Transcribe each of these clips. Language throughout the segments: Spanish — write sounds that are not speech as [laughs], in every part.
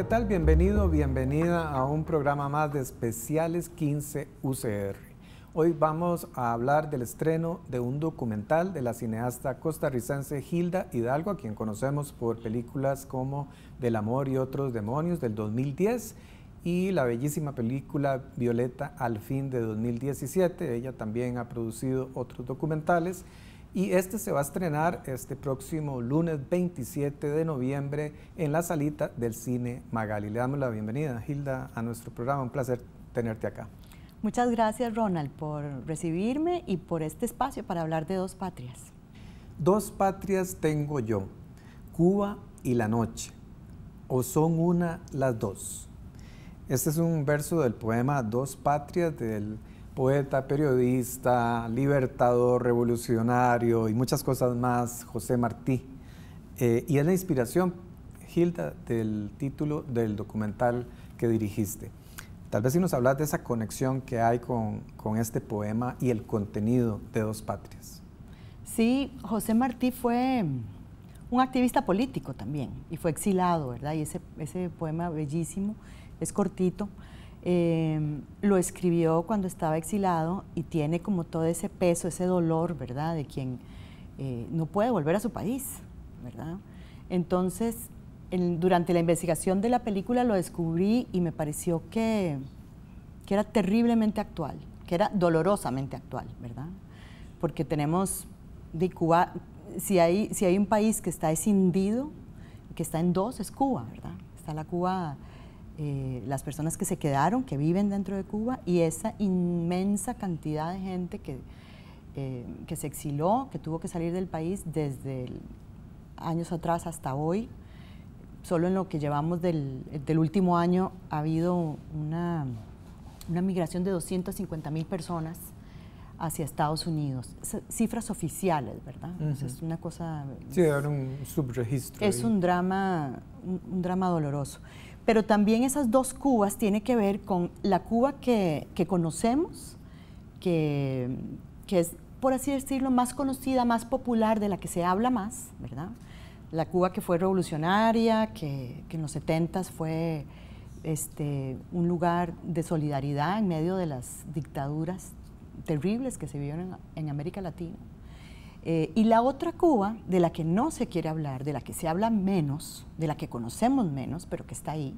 ¿qué tal? Bienvenido, bienvenida a un programa más de especiales 15 UCR. Hoy vamos a hablar del estreno de un documental de la cineasta costarricense Hilda Hidalgo, a quien conocemos por películas como Del amor y otros demonios del 2010 y la bellísima película Violeta al fin de 2017. Ella también ha producido otros documentales. Y este se va a estrenar este próximo lunes 27 de noviembre en la salita del Cine Magali. Le damos la bienvenida, Hilda, a nuestro programa. Un placer tenerte acá. Muchas gracias, Ronald, por recibirme y por este espacio para hablar de dos patrias. Dos patrias tengo yo, Cuba y la noche, o son una las dos. Este es un verso del poema Dos Patrias del poeta, periodista, libertador, revolucionario y muchas cosas más, José Martí. Eh, y es la inspiración, Gilda, del título del documental que dirigiste. Tal vez si nos hablas de esa conexión que hay con, este poema y el contenido de Dos Patrias. Sí, José Martí fue un activista político también y fue exilado, ¿verdad? Y ese, ese poema bellísimo, es cortito, Em, lo escribió cuando estaba exilado y tiene como todo ese peso, ese dolor, ¿verdad? De quien eh, no puede volver a su país, ¿verdad? Entonces, durante la investigación de la película lo descubrí y me pareció que, era terriblemente actual, que era dolorosamente actual, ¿verdad? Porque tenemos de Cuba, si hay, si hay un país que está escindido, que está en dos, es Cuba, ¿verdad? Está la Cuba eh, las personas que se quedaron, que viven dentro de Cuba, y esa inmensa cantidad de gente que, eh, que se exiló, que tuvo que salir del país desde años atrás hasta hoy. Solo en lo que llevamos del, último año ha habido una, migración de 250 mil personas hacia Estados Unidos. Cifras oficiales, ¿verdad? es una cosa... Sí, era un subregistro. Es un drama, un, drama doloroso pero también esas dos Cubas tienen que ver con la Cuba que, conocemos, que, es, por así decirlo, más conocida, más popular, de la que se habla más, ¿verdad? La Cuba que fue revolucionaria, que, en los 70 fue este, un lugar de solidaridad en medio de las dictaduras terribles que se vivieron en América Latina. Eh, y la otra Cuba, de la que no se quiere hablar, de la que se habla menos, de la que conocemos menos, pero que está ahí,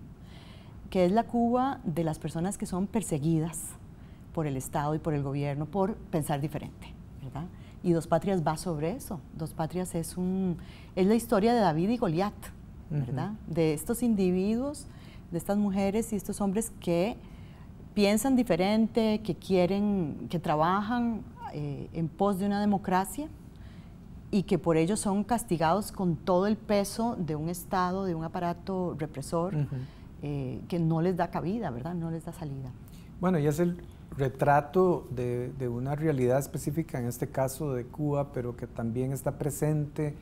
que es la Cuba de las personas que son perseguidas por el Estado y por el gobierno por pensar diferente, ¿verdad? Y Dos Patrias va sobre eso. Dos Patrias es, un, es la historia de David y Goliat, ¿verdad? De estos individuos, de estas mujeres y estos hombres que piensan diferente, que quieren, que trabajan eh, en pos de una democracia, y que por ello son castigados con todo el peso de un Estado, de un aparato represor, eh, que no les da cabida, ¿verdad? No les da salida. Bueno, y es el retrato de, una realidad específica, en este caso de Cuba, pero que también está presente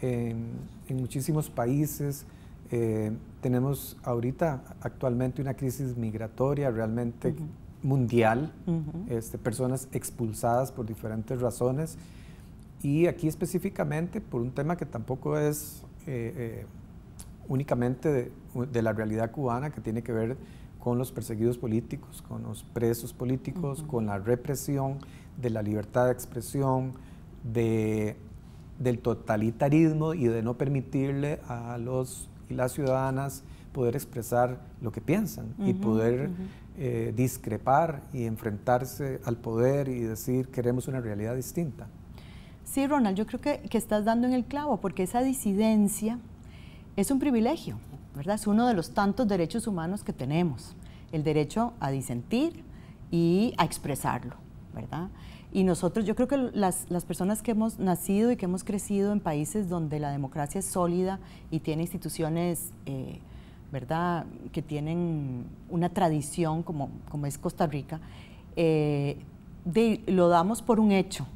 en, muchísimos países. Eh, tenemos ahorita actualmente una crisis migratoria realmente mundial, este, personas expulsadas por diferentes razones. Y aquí específicamente por un tema que tampoco es eh, eh, únicamente de, la realidad cubana, que tiene que ver con los perseguidos políticos, con los presos políticos, con la represión de la libertad de expresión, del totalitarismo y de no permitirle a los y las ciudadanas poder expresar lo que piensan y poder eh, discrepar y enfrentarse al poder y decir queremos una realidad distinta. Sí, Ronald, yo creo que, estás dando en el clavo, porque esa disidencia es un privilegio, ¿verdad? Es uno de los tantos derechos humanos que tenemos, el derecho a disentir y a expresarlo, ¿verdad? Y nosotros, yo creo que las, personas que hemos nacido y que hemos crecido en países donde la democracia es sólida y tiene instituciones, eh, ¿verdad?, que tienen una tradición como, es Costa Rica, eh, lo damos por un hecho,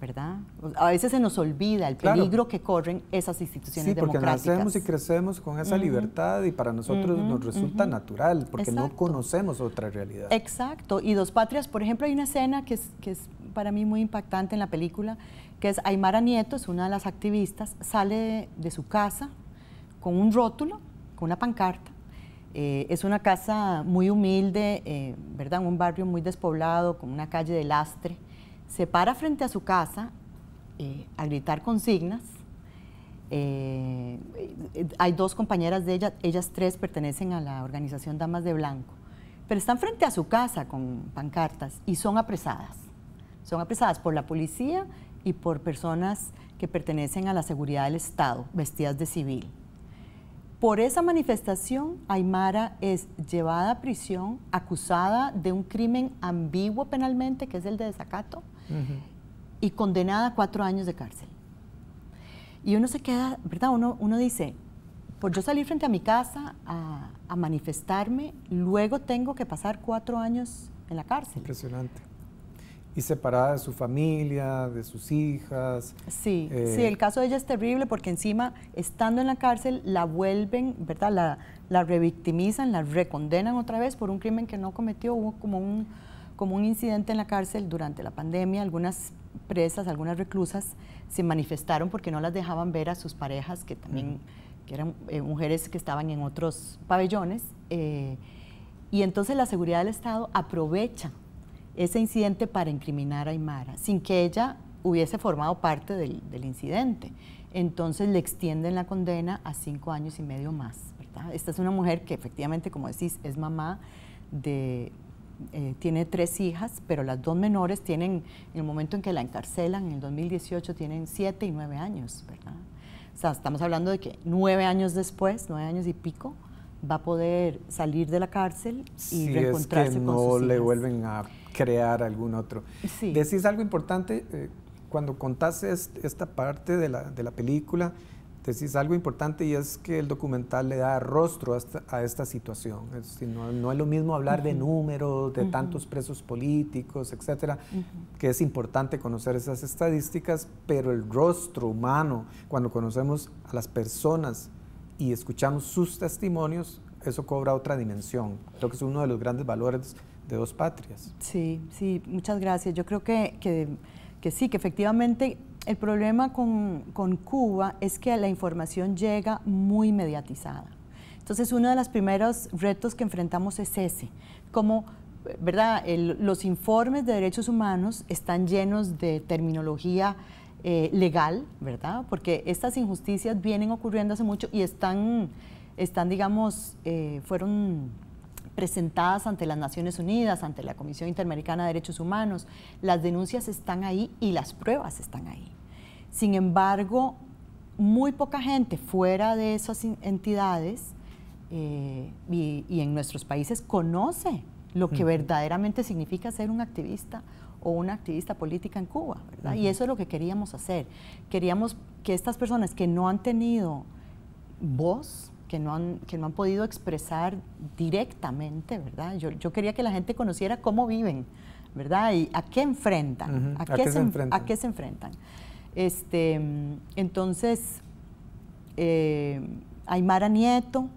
¿verdad? A veces se nos olvida el peligro que corren esas instituciones sí, porque nacemos y crecemos con esa libertad y para nosotros nos resulta natural porque no conocemos otra realidad. Exacto, y Dos Patrias, por ejemplo, hay una escena que es, para mí muy impactante en la película, que es Aymara Nieto, es una de las activistas, sale de, su casa con un rótulo, con una pancarta, eh, es una casa muy humilde, eh, ¿verdad? Un barrio muy despoblado, con una calle de lastre se para frente a su casa eh, a gritar consignas. Eh, eh, hay dos compañeras de ella, ellas tres pertenecen a la organización Damas de Blanco, pero están frente a su casa con pancartas y son apresadas. Son apresadas por la policía y por personas que pertenecen a la seguridad del Estado, vestidas de civil. Por esa manifestación, Aymara es llevada a prisión, acusada de un crimen ambiguo penalmente, que es el de desacato, y condenada a cuatro años de cárcel. Y uno se queda, ¿verdad? Uno, dice, por pues yo salir frente a mi casa a, a manifestarme, luego tengo que pasar cuatro años en la cárcel. Impresionante y separada de su familia, de sus hijas. Sí, sí, eh, el caso de ella es terrible porque encima, estando en la cárcel, la vuelven, ¿verdad? La, la revictimizan, la recondenan otra vez por un crimen que no cometió. Hubo como un, como un incidente en la cárcel durante la pandemia, algunas presas, algunas reclusas se manifestaron porque no las dejaban ver a sus parejas, que también mm. que eran eh, mujeres que estaban en otros pabellones. Eh, y entonces la seguridad del Estado aprovecha ese incidente para incriminar a Aymara, sin que ella hubiese formado parte del, del incidente. Entonces le extienden la condena a cinco años y medio más. ¿verdad? Esta es una mujer que efectivamente, como decís, es mamá de eh, tiene tres hijas, pero las dos menores tienen, en el momento en que la encarcelan, en el 2018, tienen siete y nueve años, ¿verdad? O sea, estamos hablando de que nueve años después, nueve años y pico, va a poder salir de la cárcel y si es que no le vuelven a crear algún otro. Decís algo importante, eh, cuando contás esta parte de la, de la, película, decís algo importante y es que el documental le da rostro a esta, situación. no, no, es lo mismo hablar de números, de tantos presos políticos, etcétera, que es importante conocer esas estadísticas, pero el rostro humano, cuando conocemos a las personas y escuchamos sus testimonios, eso cobra otra dimensión. Creo que es uno de los grandes valores de dos patrias. Sí, sí, muchas gracias. Yo creo que, que, sí, que efectivamente el problema con, con, Cuba es que la información llega muy mediatizada. Entonces, uno de los primeros retos que enfrentamos es ese, como ¿verdad? los informes de derechos humanos están llenos de terminología eh, legal, ¿verdad? Porque estas injusticias vienen ocurriendo hace mucho y están, están digamos, eh, fueron presentadas ante las Naciones Unidas, ante la Comisión Interamericana de Derechos Humanos. Las denuncias están ahí y las pruebas están ahí. Sin embargo, muy poca gente fuera de esas entidades eh, y, en nuestros países conoce lo que verdaderamente significa ser un activista o una activista política en Cuba, ¿verdad? Y eso es lo que queríamos hacer. Queríamos que estas personas que no han tenido voz, que no han, que no han podido expresar directamente, ¿verdad? Yo, quería que la gente conociera cómo viven, ¿verdad? Y a qué enfrentan, a, qué se, enfrentan? Este, mm, entonces, eh, Aymara Nieto,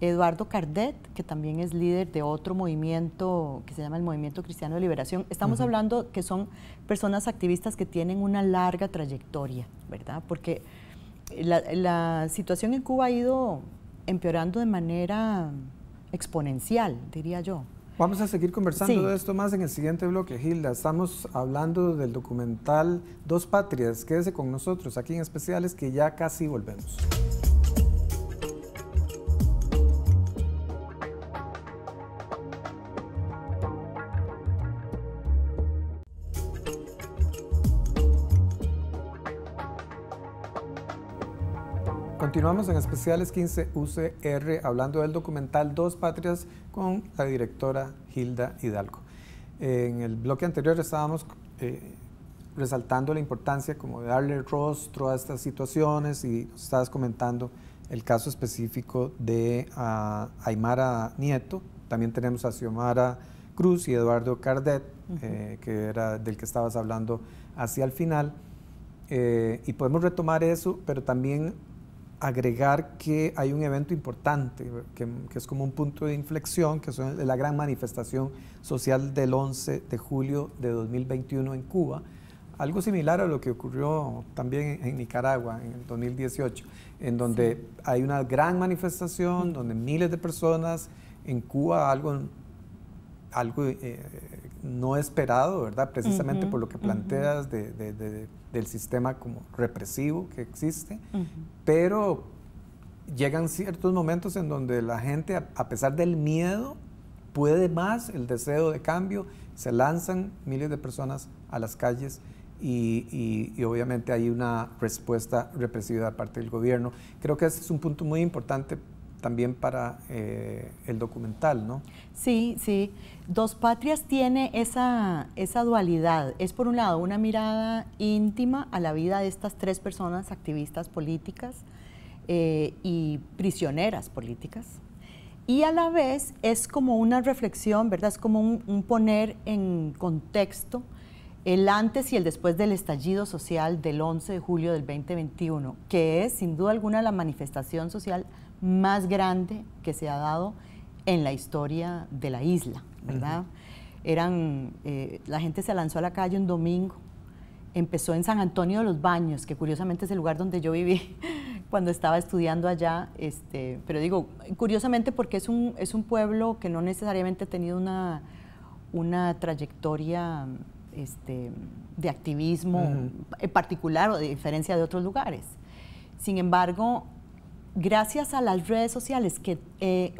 Eduardo Cardet, que también es líder de otro movimiento que se llama el Movimiento Cristiano de Liberación. Estamos hablando que son personas activistas que tienen una larga trayectoria, ¿verdad? Porque la, situación en Cuba ha ido empeorando de manera exponencial, diría yo. Vamos a seguir conversando de esto más en el siguiente bloque, Hilda. Estamos hablando del documental Dos Patrias. Quédese con nosotros aquí en especiales que ya casi volvemos. Continuamos en especiales 15 UCR hablando del documental Dos Patrias con la directora Hilda Hidalgo. En el bloque anterior estábamos eh, resaltando la importancia como de darle rostro a estas situaciones y estabas comentando el caso específico de ah, Aymara Nieto. También tenemos a Xiomara Cruz y Eduardo Cardet, eh, que era del que estabas hablando hacia el final. Eh, y podemos retomar eso, pero también agregar que hay un evento importante, que, es como un punto de inflexión, que es la gran manifestación social del 11 de julio de 2021 en Cuba, algo similar a lo que ocurrió también en, Nicaragua en el 2018, en donde hay una gran manifestación, donde miles de personas, en Cuba algo algo eh, no esperado, ¿verdad? Precisamente por lo que planteas del sistema como represivo que existe, pero llegan ciertos momentos en donde la gente, a, pesar del miedo, puede más el deseo de cambio, se lanzan miles de personas a las calles. Y, y, obviamente hay una respuesta represiva de parte del gobierno. Creo que ese es un punto muy importante también para eh, el documental, ¿no? Sí, sí. Dos Patrias tiene esa, esa dualidad. Es por un lado una mirada íntima a la vida de estas tres personas, activistas políticas eh, y prisioneras políticas. Y a la vez es como una reflexión, ¿verdad? Es como un, poner en contexto el antes y el después del estallido social del 11 de julio del 2021, que es sin duda alguna la manifestación social más grande que se ha dado en la historia de la isla, ¿verdad? Eran, eh, la gente se lanzó a la calle un domingo, empezó en San Antonio de los Baños, que curiosamente es el lugar donde yo viví [laughs] cuando estaba estudiando allá, este, pero digo, curiosamente porque es un, es un pueblo que no necesariamente ha tenido una, trayectoria este, de activismo en particular o de diferencia de otros lugares. Sin embargo, gracias a las redes sociales que eh,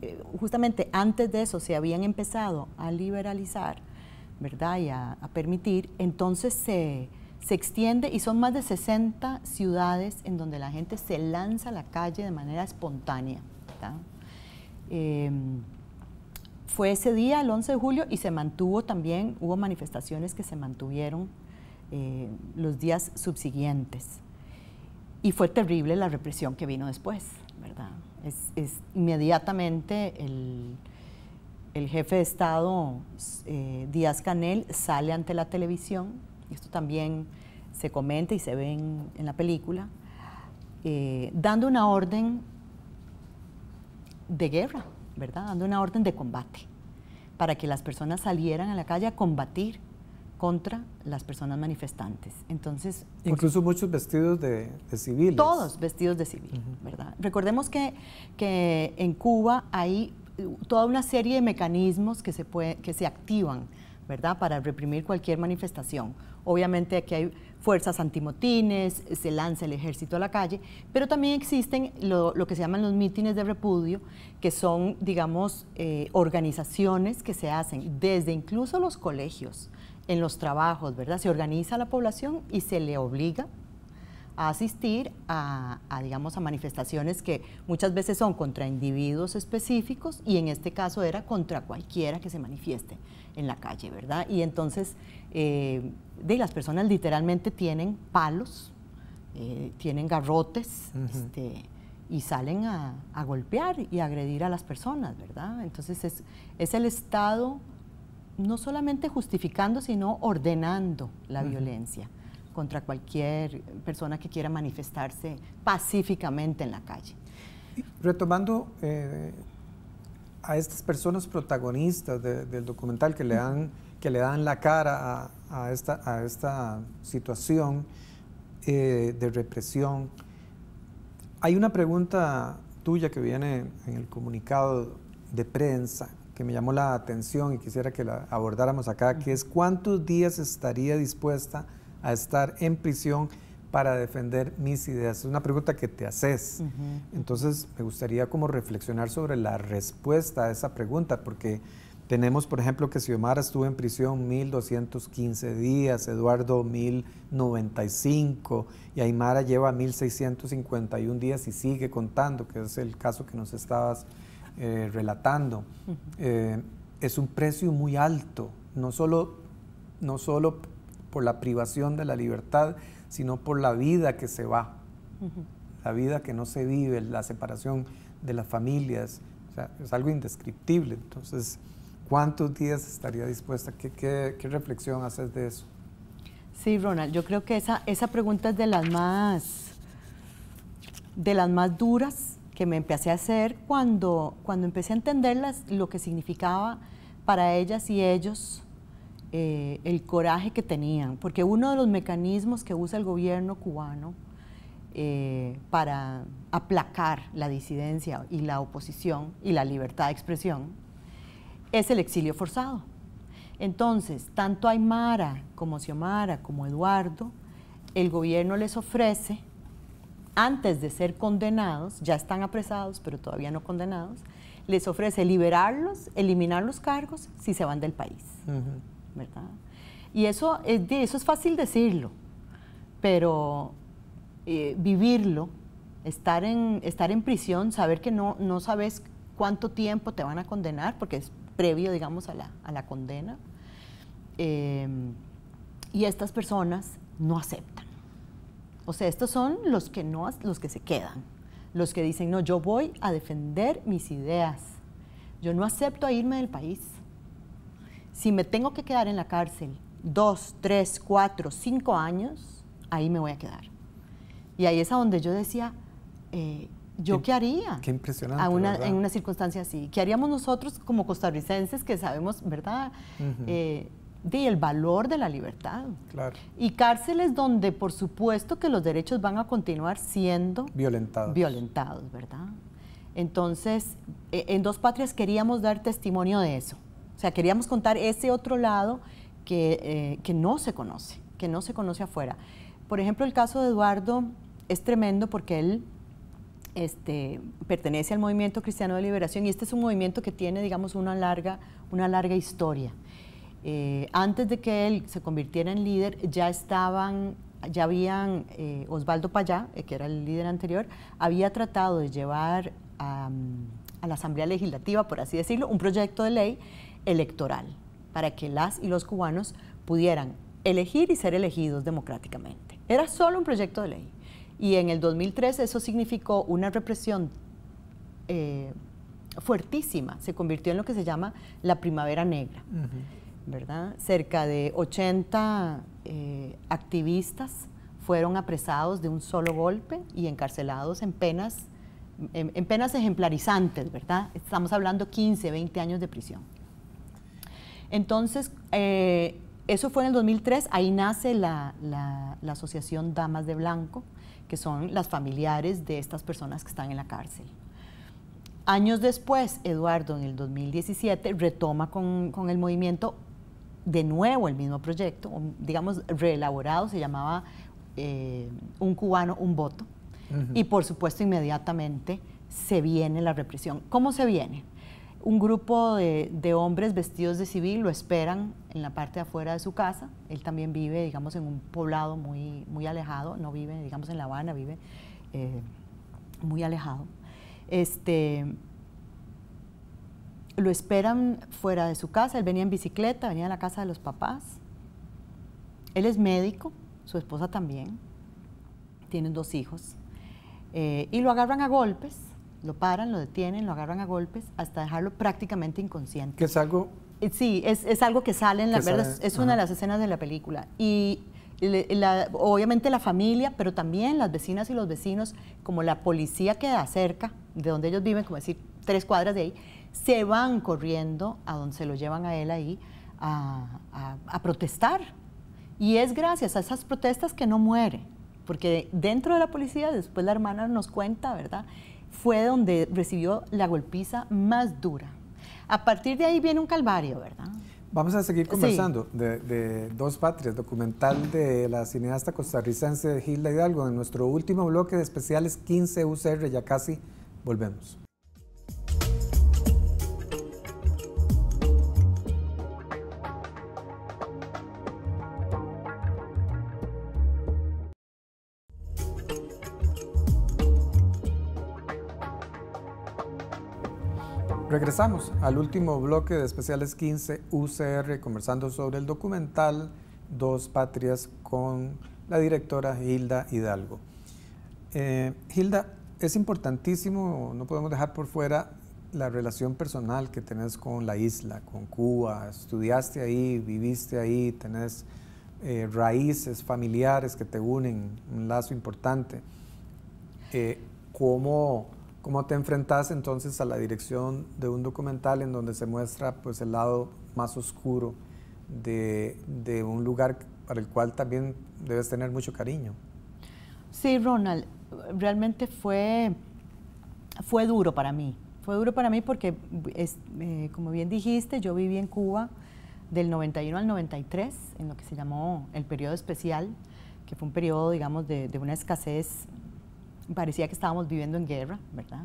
eh, justamente antes de eso se habían empezado a liberalizar, Y a, permitir, entonces se, extiende y son más de 60 ciudades en donde la gente se lanza a la calle de manera espontánea. Em, fue ese día, el 11 de julio, y se mantuvo también, hubo manifestaciones que se mantuvieron eh, los días subsiguientes. Y fue terrible la represión que vino después, ¿verdad? Es, inmediatamente el, jefe de Estado, eh, Díaz Canel, sale ante la televisión, esto también se comenta y se ve en, la película, eh, dando una orden de guerra, ¿verdad? Dando una orden de combate para que las personas salieran a la calle a combatir contra las personas manifestantes. Entonces, incluso muchos vestidos de, de, civiles. Todos vestidos de civil, ¿verdad? Recordemos que, que en Cuba hay uh, toda una serie de mecanismos que se, que se activan, ¿verdad? Para reprimir cualquier manifestación. Obviamente aquí hay fuerzas antimotines, se lanza el ejército a la calle, pero también existen lo, que se llaman los mítines de repudio, que son, digamos, eh, organizaciones que se hacen desde incluso los colegios, en los trabajos, ¿verdad? Se organiza la población y se le obliga a asistir a, digamos, a manifestaciones que muchas veces son contra individuos específicos y en este caso era contra cualquiera que se manifieste en la calle, ¿verdad? Y entonces, eh, las personas literalmente tienen palos, eh, tienen garrotes este, y salen a, golpear y agredir a las personas, ¿verdad? Entonces es, el Estado no solamente justificando, sino ordenando la violencia contra cualquier persona que quiera manifestarse pacíficamente en la calle. Retomando eh, a estas personas protagonistas del documental que le dan, que le dan la cara a, a, esta, a esta, situación eh, de represión, hay una pregunta tuya que viene en el comunicado de prensa que me llamó la atención y quisiera que la abordáramos acá, que es cuántos días estaría dispuesta a estar en prisión para defender mis ideas? Es una pregunta que te haces. Entonces, me gustaría como reflexionar sobre la respuesta a esa pregunta, porque tenemos, por ejemplo, que Xiomara estuvo en prisión 1215 días, Eduardo 1095 y Aymara lleva 1651 días y sigue contando, que es el caso que nos estabas eh, relatando. Eh, es un precio muy alto, no solo, no solo por la privación de la libertad, sino por la vida que se va, la vida que no se vive, la separación de las familias, o sea, es algo indescriptible. Entonces, ¿cuántos días estaría dispuesta? ¿Qué, qué reflexión haces de eso? Sí, Ronald, yo creo que esa, esa pregunta es de las más de las más duras que me empecé a hacer cuando, cuando empecé a entender lo que significaba para ellas y ellos eh, el coraje que tenían, porque uno de los mecanismos que usa el gobierno cubano eh, para aplacar la disidencia y la oposición y la libertad de expresión es el exilio forzado. Entonces, tanto Aymara como Xiomara como Eduardo, el gobierno les ofrece, antes de ser condenados, ya están apresados, pero todavía no condenados, les ofrece liberarlos, eliminar los cargos si se van del país. Y eso es, eso es fácil decirlo, pero eh, vivirlo, estar en, estar en prisión, saber que no, no sabes cuánto tiempo te van a condenar, porque es previo, digamos, a la, a la condena. Em, y estas personas no aceptan. O sea, estos son los que, no, los que se quedan, los que dicen, no, yo voy a defender mis ideas, yo no acepto a irme del país. Si me tengo que quedar en la cárcel dos, tres, cuatro, cinco años, ahí me voy a quedar. Y ahí es a donde yo decía, eh, ¿yo qué, haría? Qué impresionante. A una, en una circunstancia así. ¿Qué haríamos nosotros como costarricenses que sabemos, verdad? Eh, el valor de la libertad. Claro. Y cárceles donde, por supuesto, que los derechos van a continuar siendo violentados. Violentados, ¿verdad? Entonces, eh, en Dos Patrias queríamos dar testimonio de eso sea, queríamos contar ese otro lado eh, que, no se conoce, que no se conoce afuera. Por ejemplo, el caso de Eduardo es tremendo porque él este, pertenece al movimiento cristiano de liberación y este es un movimiento que tiene, digamos, una larga, una larga historia. Eh, antes de que él se convirtiera en líder, ya estaban, ya habían, eh, Osvaldo Payá, que era el líder anterior, había tratado de llevar a, a la Asamblea Legislativa, por así decirlo, un proyecto de ley electoral para que las y los cubanos pudieran elegir y ser elegidos democráticamente. Era solo un proyecto de ley. Y en el 2003 eso significó una represión eh, fuertísima. Se convirtió en lo que se llama la Primavera Negra. ¿verdad? Cerca de 80 eh, activistas fueron apresados de un solo golpe y encarcelados en penas, penas ejemplarizantes, ¿verdad? Estamos hablando 15, 20 años de prisión. Entonces, eh, eso fue en el 2003, ahí nace la, asociación Damas de Blanco, que son las familiares de estas personas que están en la cárcel. Años después, Eduardo en el 2017 retoma con, el movimiento de nuevo el mismo proyecto, digamos reelaborado, se llamaba eh, Un cubano, un voto. Y por supuesto inmediatamente se viene la represión. ¿Cómo se viene? Un grupo de, hombres vestidos de civil lo esperan en la parte de afuera de su casa. Él también vive, digamos, en un poblado muy, muy alejado, no vive, digamos, en La Habana, vive eh, muy alejado. Este, lo esperan fuera de su casa, él venía en bicicleta, venía a la casa de los papás. Él es médico, su esposa también, tienen dos hijos, eh, y lo agarran a golpes lo paran, lo detienen, lo agarran a golpes hasta dejarlo prácticamente inconsciente. ¿Qué es algo... Eh, sí, es, algo que sale en la... Verdad, es una de las escenas de la película. Y obviamente la familia, pero también las vecinas y los vecinos, como la policía queda cerca de donde ellos viven, como decir, tres cuadras de ahí, se van corriendo a donde se lo llevan a él ahí a protestar. Y es gracias a esas protestas que no muere, porque dentro de la policía después la hermana nos cuenta, ¿verdad? fue donde recibió la golpiza más dura. A partir de ahí viene un calvario, ¿verdad? Vamos a seguir conversando de, de, Dos Patrias, documental de la cineasta costarricense Gilda Hidalgo. En nuestro último bloque de especiales 15 UCR, ya casi volvemos. Regresamos al último bloque de especiales 15 UCR, conversando sobre el documental Dos Patrias con la directora Hilda Hidalgo. Eh, Hilda, es importantísimo, no podemos dejar por fuera la relación personal que tenés con la isla, con Cuba. Estudiaste ahí, viviste ahí, tenés eh, raíces familiares que te unen, un lazo importante. Eh, ¿Cómo ¿Cómo te enfrentas entonces a la dirección de un documental en donde se muestra pues, el lado más oscuro de, un lugar para el cual también debes tener mucho cariño? Sí, Ronald, realmente fue, fue duro para mí. Fue duro para mí porque, es, eh, como bien dijiste, yo viví en Cuba del 91 al 93, en lo que se llamó el periodo especial, que fue un periodo, digamos, de, de una escasez parecía que estábamos viviendo en guerra, ¿verdad?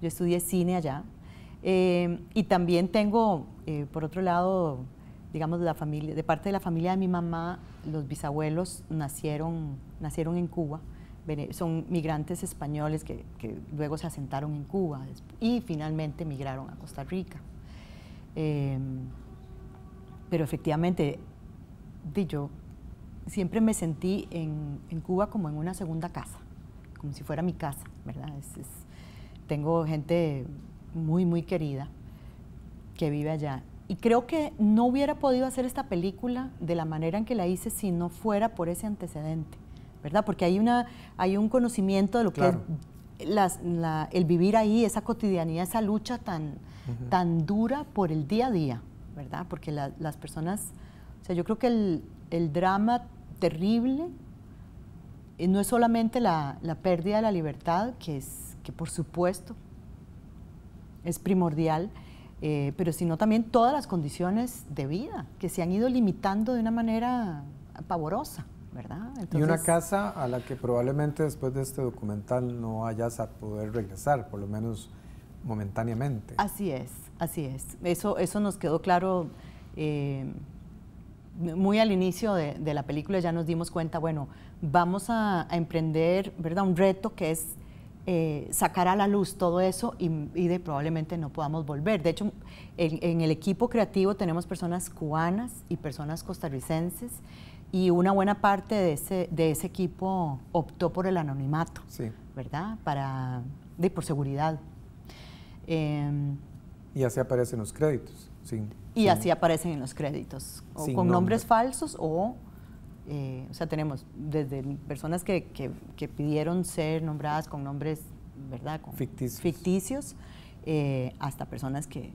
Yo estudié cine allá. Eh, y también tengo, eh, por otro lado, digamos, de, la familia, de parte de la familia de mi mamá, los bisabuelos nacieron, nacieron en Cuba. Son migrantes españoles que, luego se asentaron en Cuba y finalmente migraron a Costa Rica. Eh, pero efectivamente, yo siempre me sentí en Cuba como en una segunda casa como si fuera mi casa, ¿verdad? Es, tengo gente muy, muy querida que vive allá. Y creo que no hubiera podido hacer esta película de la manera en que la hice si no fuera por ese antecedente, ¿verdad? Porque hay, una, hay un conocimiento de lo que es el vivir ahí, esa cotidianidad, esa lucha tan, tan dura por el día a día, ¿verdad? Porque las personas, o sea, yo creo que el, el drama terrible eh, no es solamente la, pérdida de la libertad, que, es, que por supuesto es primordial, eh, pero sino también todas las condiciones de vida que se han ido limitando de una manera pavorosa, ¿verdad? y una casa a la que probablemente después de este documental no vayas a poder regresar, por lo menos momentáneamente. Así es, así es. Eso, eso nos quedó claro. Eh, muy al inicio de, la película ya nos dimos cuenta, bueno, vamos a, emprender, ¿verdad? Un reto que es eh, sacar a la luz todo eso y, probablemente no podamos volver. De hecho, en, el equipo creativo tenemos personas cubanas y personas costarricenses y una buena parte de ese, de ese equipo optó por el anonimato, ¿verdad? Para, de, por seguridad. Em, y así aparecen los créditos, sí. Y así aparecen en los créditos, o con nombres falsos o... Eh, o sea, tenemos desde personas que, pidieron ser nombradas con nombres, ¿verdad? ficticios. ficticios eh, hasta personas que,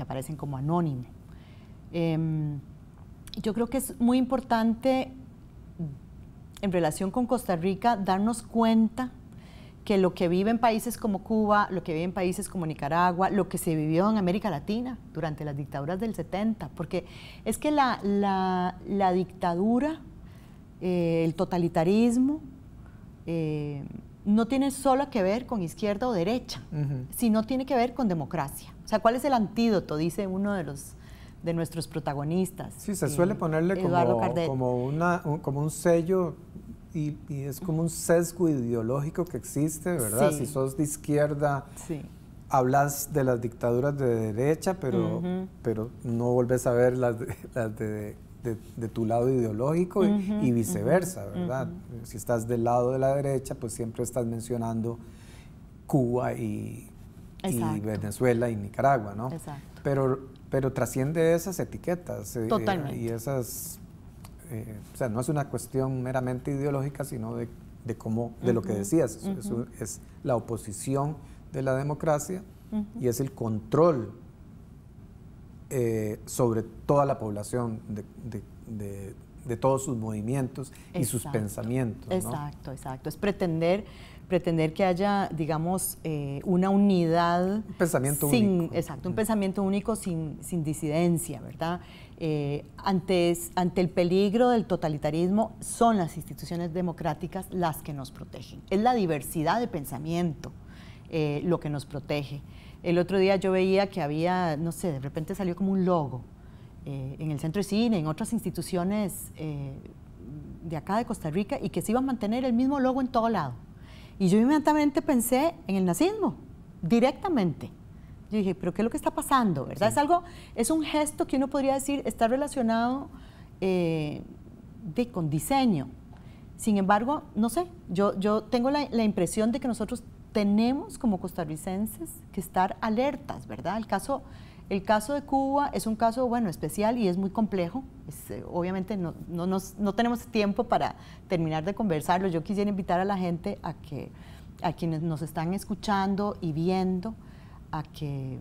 aparecen como anónimo. Em, yo creo que es muy importante en relación con Costa Rica darnos cuenta que lo que vive en países como Cuba, lo que vive en países como Nicaragua, lo que se vivió en América Latina durante las dictaduras del 70, porque es que la, dictadura, eh, el totalitarismo, eh, no tiene solo que ver con izquierda o derecha, sino tiene que ver con democracia. O sea, ¿cuál es el antídoto? Dice uno de los de nuestros protagonistas. Sí, se suele eh, ponerle como, una, como un sello y, es como un sesgo ideológico que existe, ¿verdad? Si sos de izquierda, hablas de las dictaduras de derecha, pero, pero no volvés a ver las de, [laughs] tu lado ideológico y, viceversa, ¿verdad? Si estás del lado de la derecha, pues siempre estás mencionando Cuba y, Venezuela y Nicaragua, ¿no? Exacto. Pero, pero trasciende esas etiquetas eh, eh, y esas eh, o sea, no es una cuestión meramente ideológica, sino de, cómo, de lo que decías, es la oposición de la democracia y es el control eh, sobre toda la población de, todos sus movimientos y sus pensamientos. Exacto, exacto. Es pretender pretender que haya, digamos, eh, una unidad. Un pensamiento sin, único. Exacto, un mm. pensamiento único sin, disidencia, ¿verdad? Eh, ante, el peligro del totalitarismo son las instituciones democráticas las que nos protegen. Es la diversidad de pensamiento eh, lo que nos protege. El otro día yo veía que había, no sé, de repente salió como un logo en el Centro de Cine, en otras instituciones de acá de Costa Rica, y que se iba a mantener el mismo logo en todo lado. Y yo inmediatamente pensé en el nazismo, directamente. Yo dije, pero ¿qué es lo que está pasando? ¿Verdad? Es algo, es un gesto que uno podría decir está relacionado eh, de, con diseño. Sin embargo, no sé, yo, yo tengo la, la, impresión de que nosotros tenemos como costarricenses que estar alertas, ¿verdad? El caso el caso de Cuba es un caso, bueno, especial y es muy complejo. Eh, obviamente no, tenemos tiempo para terminar de conversarlo. Yo quisiera invitar a la gente, a, que, a quienes nos están escuchando y viendo, a que,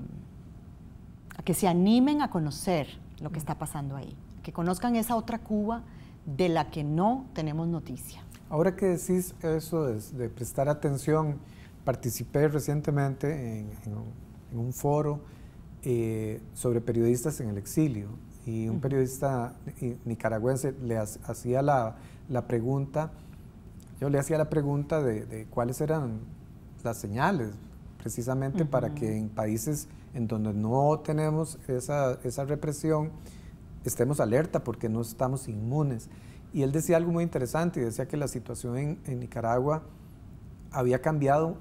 a que se animen a conocer lo que está pasando ahí, que conozcan esa otra Cuba de la que no tenemos noticia. Ahora que decís eso de, prestar atención, participé recientemente en un foro eh, sobre periodistas en el exilio. Y un periodista eh, nicaragüense le hacía la, pregunta, yo le hacía la pregunta de, cuáles eran las señales, precisamente para que en países en donde no tenemos esa, represión estemos alerta porque no estamos inmunes. Y él decía algo muy interesante, y decía que la situación en Nicaragua había cambiado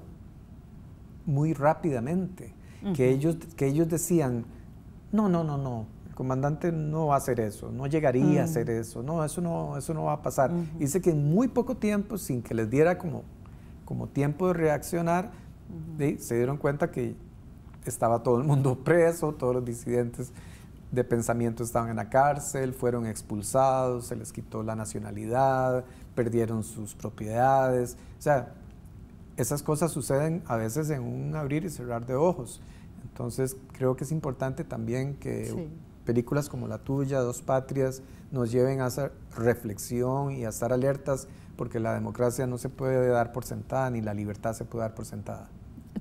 muy rápidamente que, ellos, que ellos decían, no, no, no, no, el comandante no va a hacer eso, no llegaría a hacer mm. eso, no, eso no, eso no va a pasar. Dice que en muy poco tiempo, sin que les diera como, tiempo de reaccionar, se dieron cuenta que estaba todo el mundo [laughs] preso, todos los disidentes de pensamiento estaban en la cárcel, fueron expulsados, se les quitó la nacionalidad, perdieron sus propiedades. O sea, esas cosas suceden a veces en un abrir y cerrar de ojos. Entonces creo que es importante también que películas como la tuya, Dos Patrias, nos lleven a esa reflexión y a estar alertas porque la democracia no se puede dar por sentada ni la libertad se puede dar por sentada.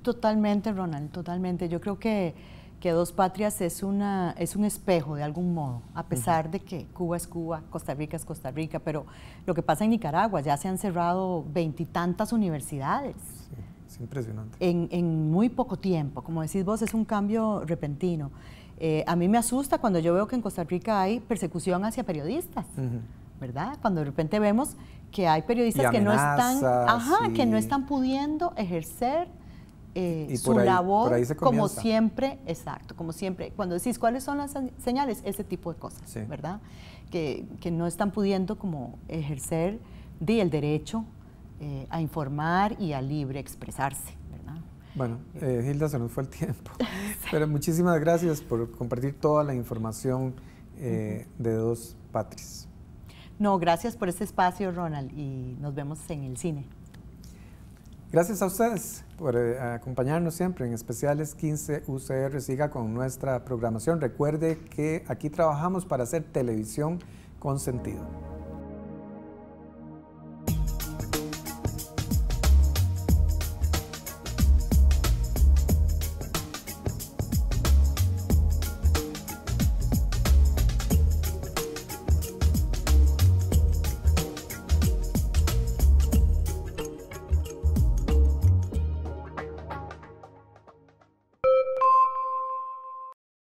Totalmente, Ronald, totalmente. Yo creo que, que Dos Patrias es, una, es un espejo de algún modo, a pesar de que Cuba es Cuba, Costa Rica es Costa Rica, pero lo que pasa en Nicaragua, ya se han cerrado veintitantas universidades. Es impresionante. En, muy poco tiempo, como decís vos, es un cambio repentino. Eh, a mí me asusta cuando yo veo que en Costa Rica hay persecución hacia periodistas, ¿verdad? Cuando de repente vemos que hay periodistas que no están, ajá, que no están pudiendo ejercer eh, su labor como siempre, exacto, como siempre. Cuando decís cuáles son las señales, ese tipo de cosas, ¿verdad? Que, no están pudiendo como ejercer de, el derecho eh, a informar y a libre expresarse. ¿verdad? Bueno, eh, Hilda, se nos fue el tiempo, [laughs] pero muchísimas gracias por compartir toda la información eh, de dos patris. No, gracias por este espacio, Ronald, y nos vemos en el cine. Gracias a ustedes por acompañarnos siempre, en especiales 15 UCR. Siga con nuestra programación. Recuerde que aquí trabajamos para hacer televisión con sentido.